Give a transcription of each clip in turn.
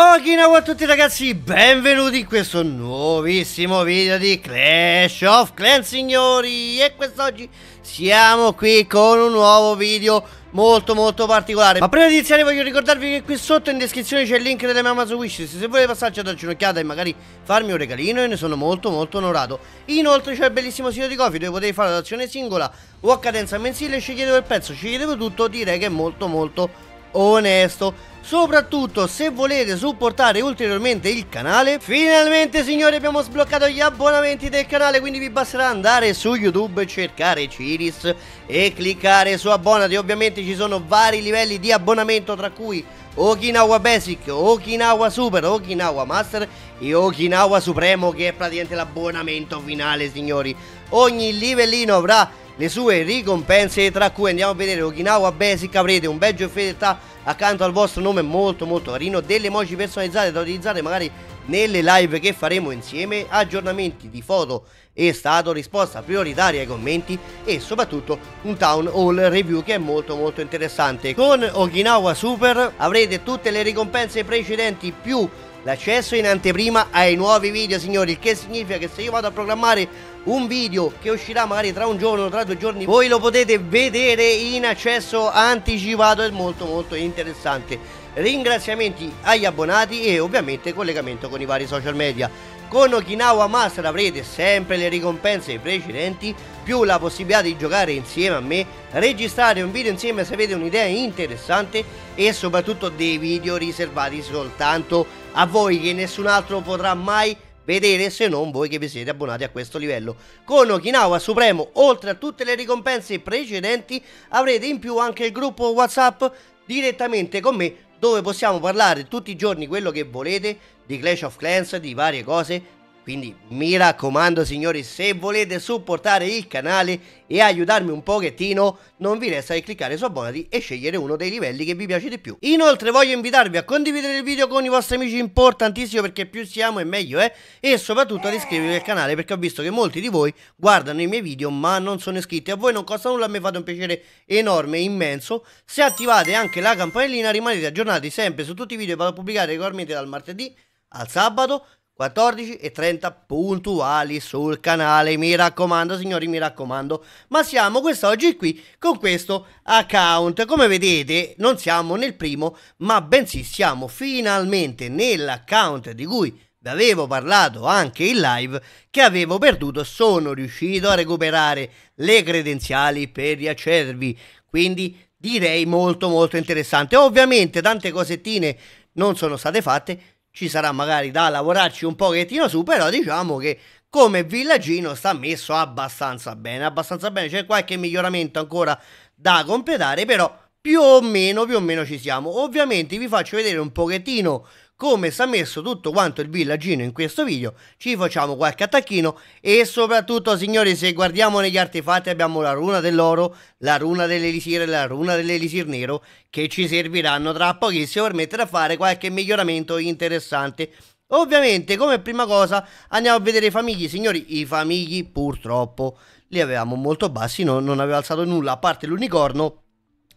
Okinawa a tutti ragazzi, benvenuti in questo nuovissimo video di Clash of Clans signori E quest'oggi siamo qui con un nuovo video molto molto particolare Ma prima di iniziare voglio ricordarvi che qui sotto in descrizione c'è il link della mia Amazon Wishlist Se volete passarci a darci un'occhiata e magari farmi un regalino e ne sono molto molto onorato Inoltre c'è il bellissimo sito di Coffee dove potete fare l'azione singola o a cadenza mensile Sceglietevo il prezzo, sceglietevo tutto, direi che è molto molto onesto Soprattutto se volete supportare ulteriormente il canale Finalmente signori abbiamo sbloccato gli abbonamenti del canale Quindi vi basterà andare su YouTube, cercare Ciris e cliccare su abbonati Ovviamente ci sono vari livelli di abbonamento tra cui Okinawa Basic, Okinawa Super, Okinawa Master e Okinawa Supremo che è praticamente l'abbonamento finale signori Ogni livellino avrà le sue ricompense, tra cui andiamo a vedere Okinawa Basic, avrete un badge di fedeltà accanto al vostro nome molto molto carino, delle emoji personalizzate da utilizzare magari nelle live che faremo insieme, aggiornamenti di foto e stato, risposta prioritaria ai commenti e soprattutto un town hall review che è molto molto interessante. Con Okinawa Super avrete tutte le ricompense precedenti più l'accesso in anteprima ai nuovi video, signori. Il che significa che se io vado a programmare un video che uscirà magari tra un giorno o tra due giorni, voi lo potete vedere in accesso anticipato. È molto, molto interessante. Ringraziamenti agli abbonati e ovviamente collegamento con i vari social media. Con Okinawa Master avrete sempre le ricompense precedenti, più la possibilità di giocare insieme a me, registrare un video insieme se avete un'idea interessante e soprattutto dei video riservati soltanto a voi che nessun altro potrà mai vedere se non voi che vi siete abbonati a questo livello. Con Okinawa Supremo, oltre a tutte le ricompense precedenti, avrete in più anche il gruppo WhatsApp direttamente con me dove possiamo parlare tutti i giorni quello che volete di Clash of Clans, di varie cose quindi mi raccomando signori, se volete supportare il canale e aiutarmi un pochettino, non vi resta che cliccare su abbonati e scegliere uno dei livelli che vi piace di più. Inoltre voglio invitarvi a condividere il video con i vostri amici, importantissimo perché più siamo e meglio è, eh? e soprattutto ad iscrivervi al canale perché ho visto che molti di voi guardano i miei video ma non sono iscritti. A voi non costa nulla, a me fate un piacere enorme, immenso. Se attivate anche la campanellina rimanete aggiornati sempre su tutti i video che vado a pubblicare regolarmente dal martedì al sabato 14 e 30 puntuali sul canale, mi raccomando signori, mi raccomando. Ma siamo quest'oggi qui con questo account. Come vedete non siamo nel primo, ma bensì siamo finalmente nell'account di cui vi avevo parlato anche in live, che avevo perduto. Sono riuscito a recuperare le credenziali per riaccedervi, quindi direi molto molto interessante. Ovviamente tante cosettine non sono state fatte, ci sarà magari da lavorarci un pochettino su, però diciamo che come villaggino sta messo abbastanza bene, abbastanza bene, c'è qualche miglioramento ancora da completare, però più o meno, più o meno ci siamo. Ovviamente vi faccio vedere un pochettino come si è messo tutto quanto il villagino in questo video, ci facciamo qualche attacchino e soprattutto signori se guardiamo negli artefatti abbiamo la runa dell'oro, la runa dell'elisir e la runa dell'elisir nero che ci serviranno tra pochissimo per mettere a fare qualche miglioramento interessante. Ovviamente come prima cosa andiamo a vedere i famigli, signori i famigli purtroppo li avevamo molto bassi, no, non aveva alzato nulla a parte l'unicorno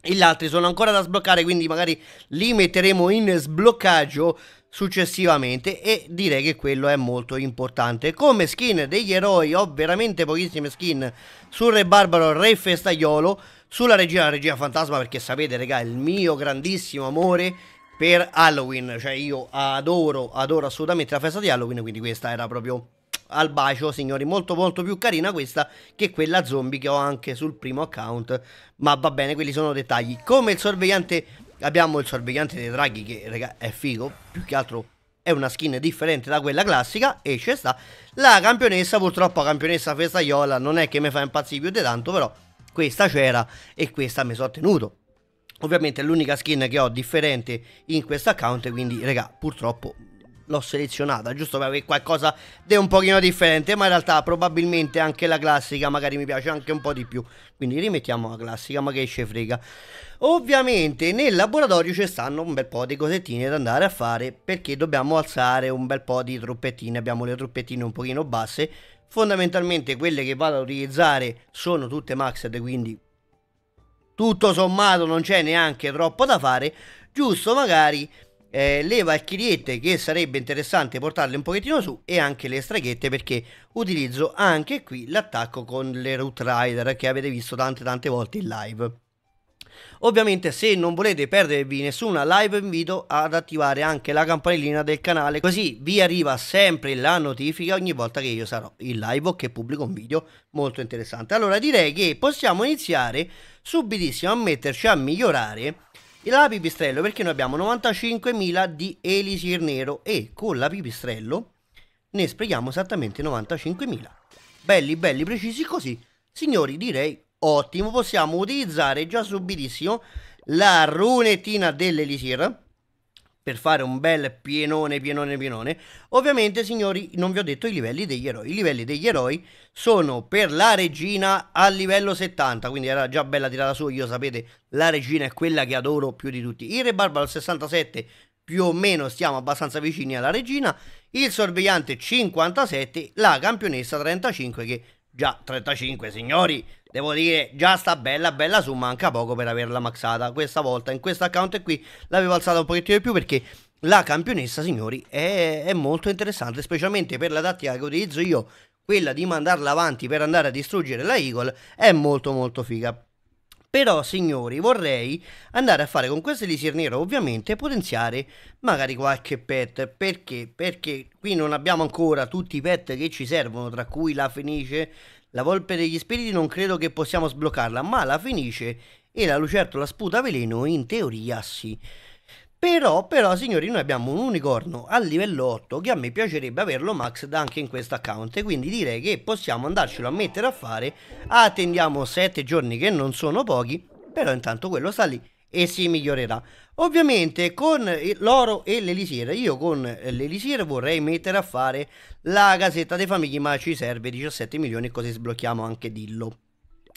e gli altri sono ancora da sbloccare, quindi magari li metteremo in sbloccaggio successivamente e direi che quello è molto importante come skin degli eroi ho veramente pochissime skin sul re barbaro re festaiolo sulla regina regina fantasma perché sapete regà il mio grandissimo amore per Halloween cioè io adoro adoro assolutamente la festa di Halloween quindi questa era proprio al bacio, signori. Molto, molto più carina questa che quella zombie che ho anche sul primo account. Ma va bene, quelli sono dettagli. Come il sorvegliante, abbiamo il sorvegliante dei draghi che, raga, è figo. Più che altro è una skin differente da quella classica e ci sta. La campionessa, purtroppo, campionessa festaiola, non è che mi fa impazzire più di tanto, però questa c'era e questa mi sono tenuto. Ovviamente è l'unica skin che ho differente in questo account, quindi raga, purtroppo l'ho selezionata giusto per avere qualcosa di un pochino differente, ma in realtà probabilmente anche la classica magari mi piace anche un po' di più. Quindi rimettiamo la classica, ma che ce frega. Ovviamente nel laboratorio ci stanno un bel po' di cosettine da andare a fare perché dobbiamo alzare un bel po' di truppettine, abbiamo le truppettine un pochino basse, fondamentalmente quelle che vado ad utilizzare sono tutte maxed, quindi tutto sommato non c'è neanche troppo da fare, giusto magari eh, le valchiriette che sarebbe interessante portarle un pochettino su e anche le streghette perché utilizzo anche qui l'attacco con le root rider che avete visto tante tante volte in live Ovviamente se non volete perdervi nessuna live invito ad attivare anche la campanellina del canale così vi arriva sempre la notifica ogni volta che io sarò in live o che pubblico un video molto interessante. Allora direi che possiamo iniziare subitissimo a metterci a migliorare la pipistrello perché noi abbiamo 95.000 di elisir nero e con la pipistrello ne sprechiamo esattamente 95.000. Belli, belli, precisi così. Signori, direi ottimo. Possiamo utilizzare già subitissimo la runettina dell'elisir per fare un bel pienone, pienone, pienone. Ovviamente, signori, non vi ho detto i livelli degli eroi. I livelli degli eroi sono per la regina a livello 70, quindi era già bella tirata su, io sapete, la regina è quella che adoro più di tutti. Il re barba al 67 più o meno stiamo abbastanza vicini alla regina, il sorvegliante 57, la campionessa 35 che già 35, signori, Devo dire, già sta bella, bella su, manca poco per averla maxata. Questa volta, in questo account qui, l'avevo alzata un pochettino di più perché la campionessa, signori, è, è molto interessante, specialmente per la tattica che utilizzo io, quella di mandarla avanti per andare a distruggere la Eagle, è molto molto figa. Però, signori, vorrei andare a fare con questo elisir nero, ovviamente, potenziare magari qualche pet. Perché? Perché qui non abbiamo ancora tutti i pet che ci servono, tra cui la Fenice, la volpe degli spiriti non credo che possiamo sbloccarla, ma la finisce e la lucertola sputa veleno in teoria sì. Però, però, signori, noi abbiamo un unicorno a livello 8 che a me piacerebbe averlo max anche in questo account. Quindi direi che possiamo andarcelo a mettere a fare. Attendiamo 7 giorni che non sono pochi, però intanto quello sta lì e si migliorerà. Ovviamente con l'oro e l'elisiera, io con l'elisiera vorrei mettere a fare la casetta dei famigli, ma ci serve 17 milioni così sblocchiamo anche Dillo.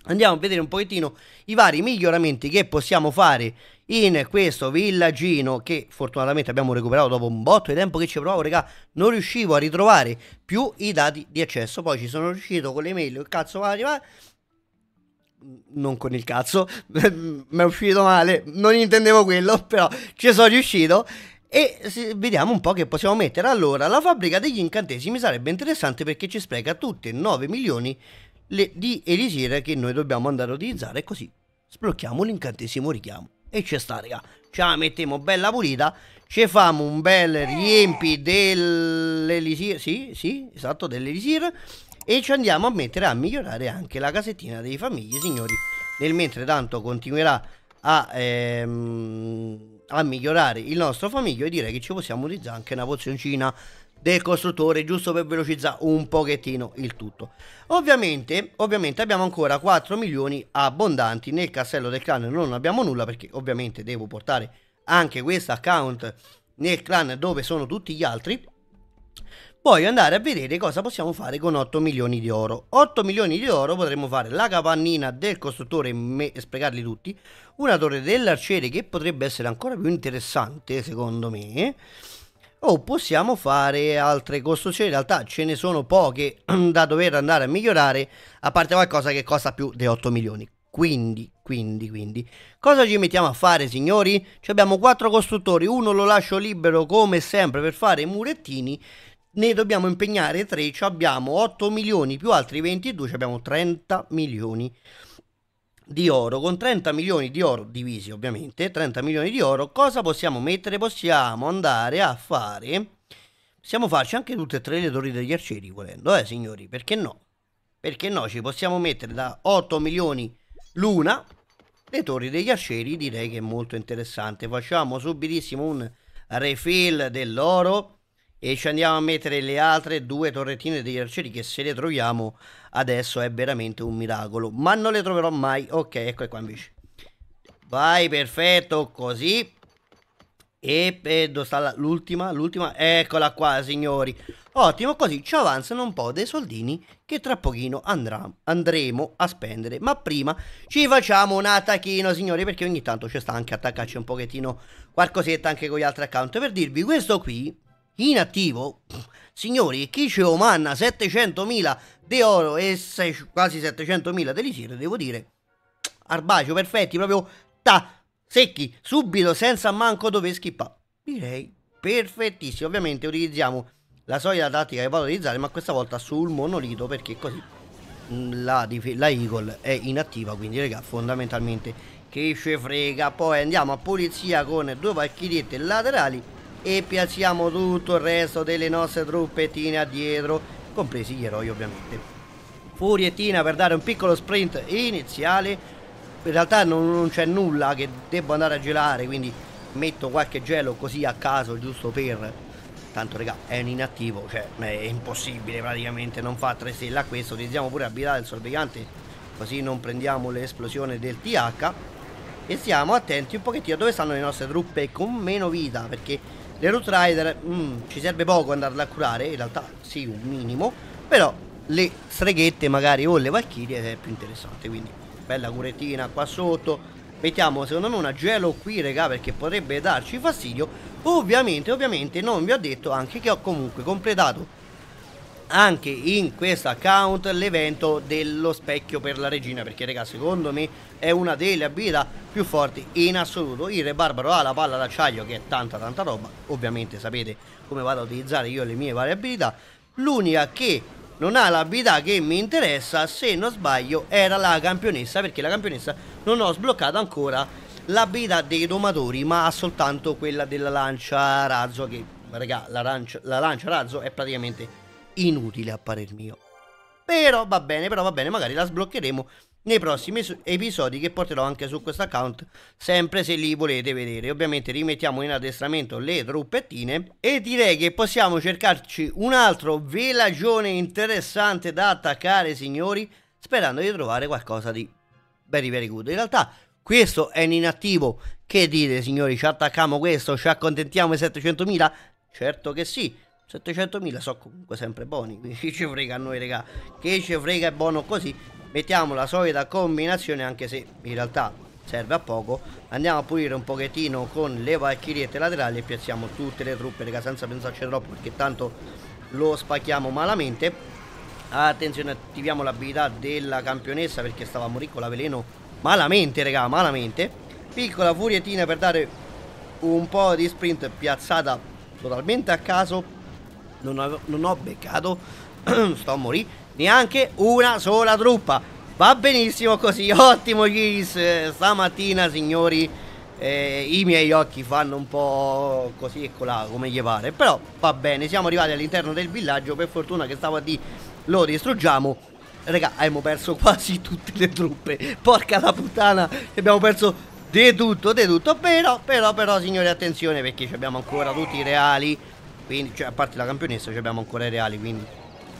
Andiamo a vedere un pochettino i vari miglioramenti che possiamo fare in questo villaggino che fortunatamente abbiamo recuperato dopo un botto di tempo che ci provavo, raga, non riuscivo a ritrovare più i dati di accesso, poi ci sono riuscito con le mail, il cazzo va arrivare non con il cazzo, mi è uscito male, non intendevo quello, però ci sono riuscito. E vediamo un po' che possiamo mettere. Allora, la fabbrica degli incantesimi sarebbe interessante perché ci spreca tutte 9 milioni di elisir che noi dobbiamo andare a utilizzare. E così sblocchiamo l'incantesimo richiamo. E ci sta, raga. Ce la mettiamo bella pulita. Ci famo un bel riempi dell'elisir. Sì, sì, esatto, dell'elisir e ci andiamo a mettere a migliorare anche la casettina dei famiglie signori nel mentre tanto continuerà a, ehm, a migliorare il nostro famiglio e direi che ci possiamo utilizzare anche una pozioncina del costruttore giusto per velocizzare un pochettino il tutto ovviamente, ovviamente abbiamo ancora 4 milioni abbondanti nel castello del clan non abbiamo nulla perché ovviamente devo portare anche questo account nel clan dove sono tutti gli altri poi andare a vedere cosa possiamo fare con 8 milioni di oro. 8 milioni di oro potremmo fare la capannina del costruttore e sprecarli tutti, una torre dell'arciere che potrebbe essere ancora più interessante secondo me, o possiamo fare altre costruzioni, in realtà ce ne sono poche da dover andare a migliorare, a parte qualcosa che costa più di 8 milioni. Quindi, quindi, quindi, cosa ci mettiamo a fare signori? Ci abbiamo 4 costruttori, uno lo lascio libero come sempre per fare i murettini, ne dobbiamo impegnare 3, cioè abbiamo 8 milioni più altri 22, cioè abbiamo 30 milioni di oro. Con 30 milioni di oro divisi ovviamente, 30 milioni di oro, cosa possiamo mettere? Possiamo andare a fare, possiamo farci anche tutte e tre le torri degli arcieri volendo, eh signori, perché no? Perché no? Ci possiamo mettere da 8 milioni l'una, le torri degli arcieri direi che è molto interessante. Facciamo subitissimo un refill dell'oro e ci andiamo a mettere le altre due torrettine degli arcieri che se le troviamo adesso è veramente un miracolo ma non le troverò mai ok ecco qua invece vai perfetto così e, dove sta l'ultima l'ultima eccola qua signori ottimo così ci avanzano un po' dei soldini che tra pochino andremo, andremo a spendere ma prima ci facciamo un attacchino signori perché ogni tanto ci sta anche attaccarci un pochettino qualcosetta anche con gli altri account per dirvi questo qui in attivo? signori, chi ce lo manna 700.000 di oro e sei, quasi 700.000 di lisire, devo dire, arbacio perfetti, proprio ta, secchi, subito, senza manco dove schippa. Direi perfettissimo, ovviamente utilizziamo la solita tattica che di utilizzare, ma questa volta sul monolito, perché così mm, la, la Eagle è inattiva, quindi raga, fondamentalmente che ce frega. Poi andiamo a pulizia con due palchiriette laterali e piazziamo tutto il resto delle nostre truppe truppettine dietro, compresi gli eroi ovviamente. Furia e Tina per dare un piccolo sprint iniziale. In realtà non, non c'è nulla che debba andare a gelare, quindi metto qualche gelo così a caso, giusto per. Tanto, raga, è un inattivo, cioè è impossibile praticamente, non fa 3 stelle a questo. Utilizziamo pure abilità del sorvegliante, così non prendiamo l'esplosione del TH. E siamo attenti un pochettino dove stanno le nostre truppe con meno vita, perché le Root Rider mm, ci serve poco andarle a curare, in realtà sì, un minimo, però le streghette magari o le valchirie è più interessante, quindi bella curettina qua sotto. Mettiamo secondo me una gelo qui, raga, perché potrebbe darci fastidio. Ovviamente, ovviamente non vi ho detto anche che ho comunque completato anche in questo account l'evento dello specchio per la regina perché ragazzi secondo me è una delle abilità più forti in assoluto il re barbaro ha la palla d'acciaio che è tanta tanta roba ovviamente sapete come vado a utilizzare io le mie varie abilità l'unica che non ha l'abilità che mi interessa se non sbaglio era la campionessa perché la campionessa non ho sbloccato ancora l'abilità dei domatori ma ha soltanto quella della lancia razzo che raga la, la lancia razzo è praticamente inutile a parer mio. Però va bene, però va bene, magari la sbloccheremo nei prossimi episodi che porterò anche su questo account, sempre se li volete vedere. Ovviamente rimettiamo in addestramento le truppettine e direi che possiamo cercarci un altro villagione interessante da attaccare, signori, sperando di trovare qualcosa di very very good. In realtà questo è in inattivo. Che dite, signori? Ci attacchiamo questo? Ci accontentiamo i 700.000? Certo che sì. 700.000 sono comunque sempre buoni, quindi che ci frega a noi regà, che ci frega è buono così, mettiamo la solita combinazione anche se in realtà serve a poco, andiamo a pulire un pochettino con le valchiriette laterali e piazziamo tutte le truppe regà senza pensarci troppo perché tanto lo spacchiamo malamente, attenzione attiviamo l'abilità della campionessa perché stavamo la veleno malamente regà, malamente, piccola furietina per dare un po' di sprint piazzata totalmente a caso non, avevo, non ho beccato, sto a morire, neanche una sola truppa. Va benissimo così, ottimo Gis, stamattina signori eh, i miei occhi fanno un po' così e colà come gli pare, però va bene, siamo arrivati all'interno del villaggio, per fortuna che stavo a di lo distruggiamo Raga, abbiamo perso quasi tutte le truppe. Porca la puttana, abbiamo perso di tutto, di tutto. Però, però, però, signori, attenzione perché abbiamo ancora tutti i reali. Quindi, cioè, a parte la campionessa, cioè abbiamo ancora i reali, quindi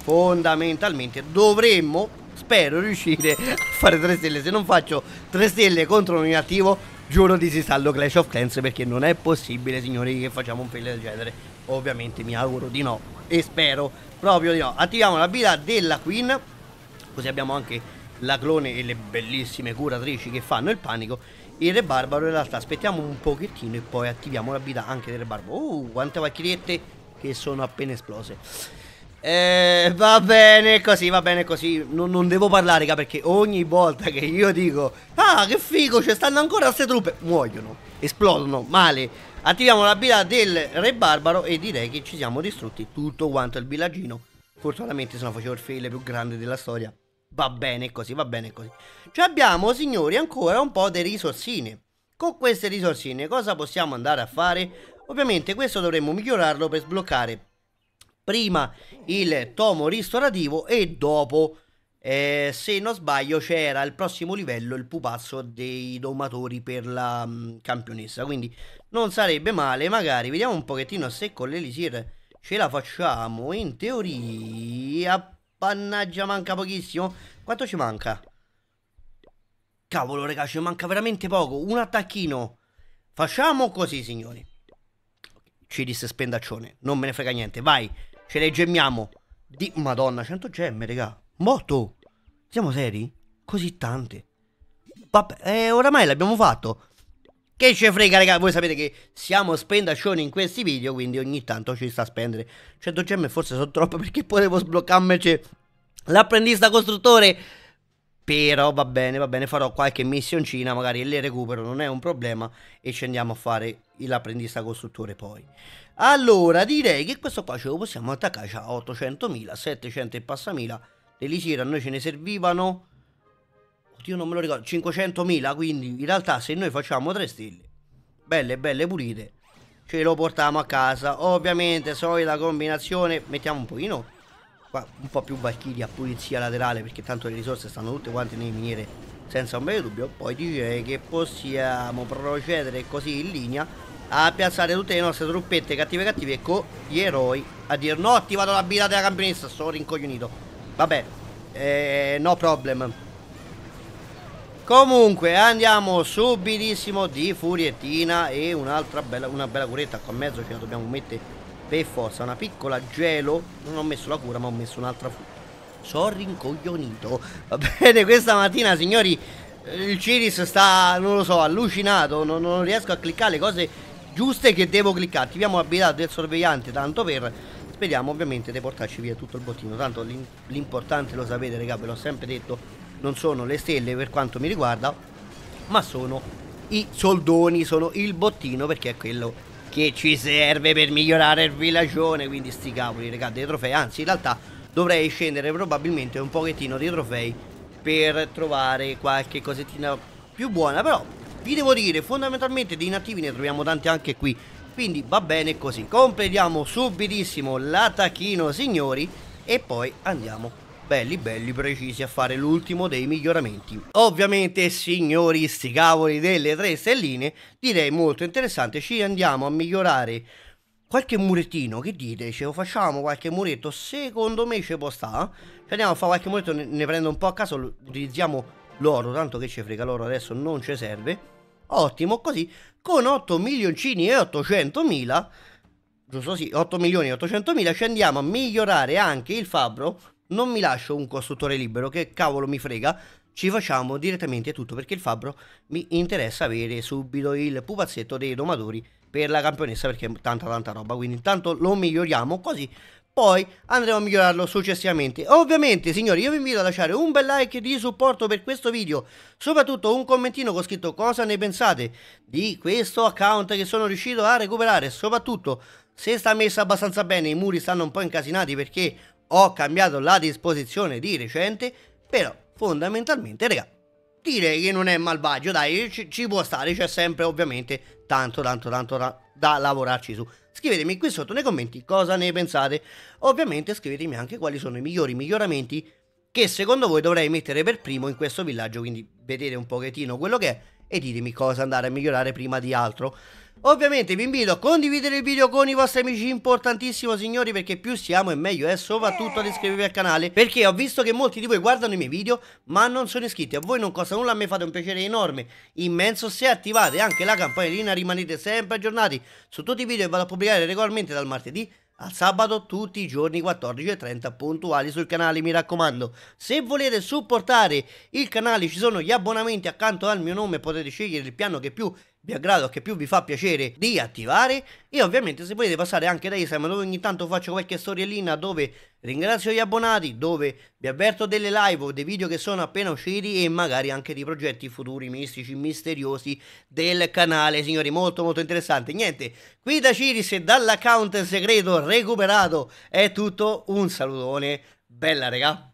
fondamentalmente dovremmo, spero, riuscire a fare 3 stelle. Se non faccio 3 stelle contro un inattivo, giuro di disinstallo Clash of Clans perché non è possibile, signori, che facciamo un fail del genere. Ovviamente mi auguro di no e spero proprio di no. Attiviamo l'abilità della Queen, così abbiamo anche la clone e le bellissime curatrici che fanno il panico il re barbaro in realtà aspettiamo un pochettino e poi attiviamo l'abilità anche del re barbaro uh quante vacchiette che sono appena esplose eh, va bene così, va bene così. Non, non devo parlare, raga, perché ogni volta che io dico Ah, che figo, ci stanno ancora queste truppe Muoiono, esplodono, male Attiviamo l'abilità del re barbaro E direi che ci siamo distrutti tutto quanto il villagino Fortunatamente se no facevo il fail più grande della storia va bene così, va bene così. Ci abbiamo, signori, ancora un po' di risorsine. Con queste risorsine cosa possiamo andare a fare? Ovviamente questo dovremmo migliorarlo per sbloccare prima il tomo ristorativo e dopo, eh, se non sbaglio, c'era il prossimo livello, il pupazzo dei domatori per la mh, mm, campionessa. Quindi non sarebbe male, magari vediamo un pochettino se con l'elisir ce la facciamo. In teoria Mannaggia, manca pochissimo. Quanto ci manca? Cavolo, raga, ci manca veramente poco. Un attacchino. Facciamo così, signori. Ciris spendaccione. Non me ne frega niente. Vai, ce le gemmiamo. Di... Madonna, 100 gemme, raga. Morto. Siamo seri? Così tante. Vabbè, eh, oramai l'abbiamo fatto. Che ce frega, ragazzi. voi sapete che siamo spendaccioni in questi video, quindi ogni tanto ci sta a spendere 100 gemme, forse sono troppo perché potevo devo sbloccarmi l'apprendista costruttore. Però va bene, va bene, farò qualche missioncina, magari le recupero, non è un problema e ci andiamo a fare l'apprendista costruttore poi. Allora, direi che questo qua ce lo possiamo attaccare a 800.000, 700 e passamila dell'Isira, a noi ce ne servivano Esatto, io non me lo ricordo, 500.000, quindi in realtà se noi facciamo tre stelle, belle belle pulite, ce lo portiamo a casa. Ovviamente solita combinazione, mettiamo un pochino, qua, un po' più Valchiria, pulizia laterale, perché tanto le risorse stanno tutte quante nelle miniere, senza un bel dubbio. Poi direi che possiamo procedere così in linea a piazzare tutte le nostre truppette cattive cattive e con gli eroi a dire no ho attivato la birra della campionessa sono rincoglionito vabbè eh, no problem Comunque andiamo subitissimo di furiettina e un'altra bella, una bella curetta qua a mezzo ce la dobbiamo mettere per forza. Una piccola gelo, non ho messo la cura ma ho messo un'altra furia. Sono rincoglionito. Va bene, questa mattina signori eh, il Ciris sta, non lo so, allucinato, non, non riesco a cliccare le cose giuste che devo cliccare. Attiviamo l'abilità del sorvegliante tanto per... Speriamo ovviamente di portarci via tutto il bottino, tanto l'importante lo sapete raga, ve l'ho sempre detto non sono le stelle per quanto mi riguarda, ma sono i soldoni, sono il bottino perché è quello che ci serve per migliorare il villagione, quindi sti cavoli, regate dei trofei, anzi in realtà dovrei scendere probabilmente un pochettino di trofei per trovare qualche cosettina più buona, però vi devo dire, fondamentalmente dei nativi ne troviamo tanti anche qui, quindi va bene così. Completiamo subitissimo l'attacchino, signori, e poi andiamo belli belli precisi a fare l'ultimo dei miglioramenti. Ovviamente signori sti cavoli delle tre stelline direi molto interessante ci andiamo a migliorare qualche murettino che dite ce lo facciamo qualche muretto secondo me ce può stare eh. ci andiamo a fare qualche muretto ne, ne prendo un po' a caso utilizziamo l'oro tanto che ci frega l'oro adesso non ci serve ottimo così con 8 milioncini e 800 mila giusto sì 8 milioni e 800 mila ci andiamo a migliorare anche il fabbro non mi lascio un costruttore libero, che cavolo mi frega, ci facciamo direttamente tutto perché il fabbro mi interessa avere subito il pupazzetto dei domatori per la campionessa perché è tanta tanta roba, quindi intanto lo miglioriamo così poi andremo a migliorarlo successivamente. Ovviamente, signori, io vi invito a lasciare un bel like di supporto per questo video, soprattutto un commentino con scritto cosa ne pensate di questo account che sono riuscito a recuperare, soprattutto se sta messa abbastanza bene, i muri stanno un po' incasinati perché ho cambiato la disposizione di recente, però fondamentalmente, raga, direi che non è malvagio, dai, ci, ci può stare, c'è sempre ovviamente tanto, tanto, tanto da, da lavorarci su. Scrivetemi qui sotto nei commenti cosa ne pensate, ovviamente scrivetemi anche quali sono i migliori miglioramenti che secondo voi dovrei mettere per primo in questo villaggio, quindi vedete un pochettino quello che è e ditemi cosa andare a migliorare prima di altro. Ovviamente vi invito a condividere il video con i vostri amici, importantissimo signori perché più siamo e meglio è, soprattutto ad iscrivervi al canale perché ho visto che molti di voi guardano i miei video ma non sono iscritti, a voi non costa nulla, a me fate un piacere enorme, immenso se attivate anche la campanellina rimanete sempre aggiornati su tutti i video che vado a pubblicare regolarmente dal martedì al sabato tutti i giorni 14.30 puntuali sul canale mi raccomando se volete supportare il canale ci sono gli abbonamenti accanto al mio nome potete scegliere il piano che più vi aggrado, che più vi fa piacere di attivare e ovviamente se potete passare anche da Instagram dove ogni tanto faccio qualche storiellina dove ringrazio gli abbonati, dove vi avverto delle live o dei video che sono appena usciti e magari anche di progetti futuri mistici, misteriosi del canale, signori, molto molto interessante. Niente, qui da Ciris e dall'account segreto recuperato è tutto, un salutone, bella regà!